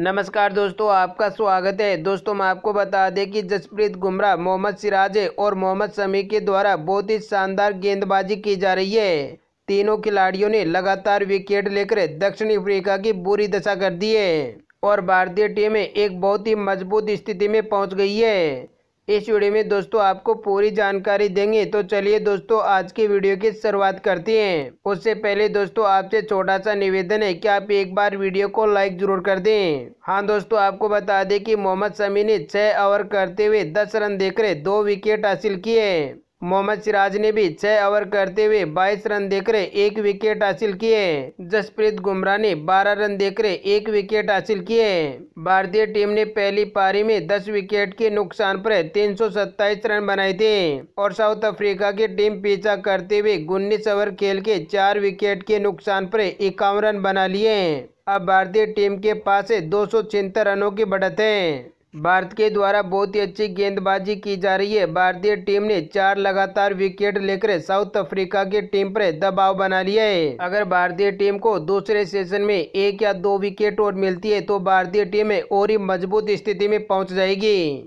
नमस्कार दोस्तों आपका स्वागत है दोस्तों हम आपको बता दें कि जसप्रीत गुमराह मोहम्मद सिराजे और मोहम्मद शमी के द्वारा बहुत ही शानदार गेंदबाजी की जा रही है तीनों खिलाड़ियों ने लगातार विकेट लेकर दक्षिण अफ्रीका की बुरी दशा कर दी है और भारतीय टीमें एक बहुत ही मजबूत स्थिति में पहुंच गई है इस वीडियो में दोस्तों आपको पूरी जानकारी देंगे तो चलिए दोस्तों आज की वीडियो की शुरुआत करते हैं उससे पहले दोस्तों आपसे छोटा सा निवेदन है कि आप एक बार वीडियो को लाइक जरूर कर दें हाँ दोस्तों आपको बता दें कि मोहम्मद शमी ने छह ओवर करते हुए दस रन देकर दो विकेट हासिल किए मोहम्मद सिराज ने भी छह ओवर करते हुए 22 रन देकर एक विकेट हासिल किए जसप्रीत गुमराह ने 12 रन देकर एक विकेट हासिल किए भारतीय टीम ने पहली पारी में 10 विकेट के नुकसान पर सत्ताईस रन बनाए थे और साउथ अफ्रीका की टीम पीछा करते हुए उन्नीस ओवर खेल के चार विकेट के नुकसान पर इक्यावन रन बना लिए अब भारतीय टीम के पास दो रनों की बढ़त है भारत के द्वारा बहुत ही अच्छी गेंदबाजी की जा रही है भारतीय टीम ने चार लगातार विकेट लेकर साउथ अफ्रीका की टीम पर दबाव बना लिया है अगर भारतीय टीम को दूसरे सेशन में एक या दो विकेट और मिलती है तो भारतीय टीम और ही मजबूत स्थिति में पहुंच जाएगी